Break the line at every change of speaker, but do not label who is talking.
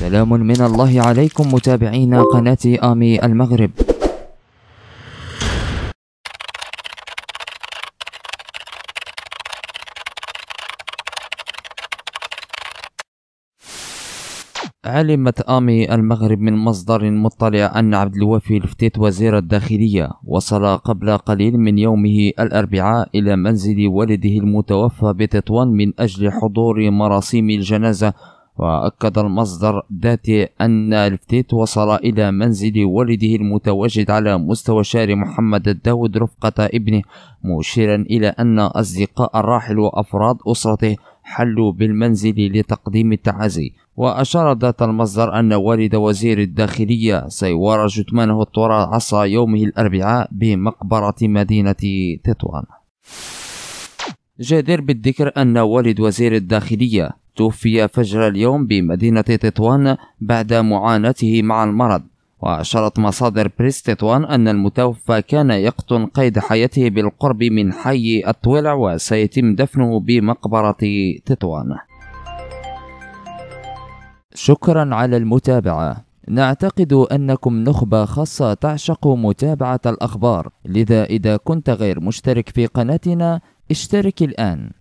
سلام من الله عليكم متابعين قناة آمي المغرب
علمت آمي المغرب من مصدر مطلع أن عبد الوفي الفتيت وزير الداخلية وصل قبل قليل من يومه الأربعاء إلى منزل والده المتوفى بتطوان من أجل حضور مراسيم الجنازة وأكد المصدر ذاتي أن الفتيت وصل إلى منزل والده المتواجد على مستوى شارع محمد الداود رفقة ابنه مشيرا إلى أن أصدقاء الراحل وأفراد أسرته حلوا بالمنزل لتقديم التعازي وأشار ذات المصدر أن والد وزير الداخلية سيوار جثمانه التراب عصا يومه الأربعاء بمقبرة مدينة تطوان جدير بالذكر أن والد وزير الداخلية توفي فجر اليوم بمدينة تطوان بعد معاناته مع المرض وأشارت مصادر بريس تطوان أن المتوفى كان يقطن قيد حياته بالقرب من حي الطولع وسيتم دفنه بمقبرة تطوان شكرا على المتابعة نعتقد أنكم نخبة خاصة تعشق متابعة الأخبار لذا إذا كنت غير مشترك في
قناتنا اشترك الآن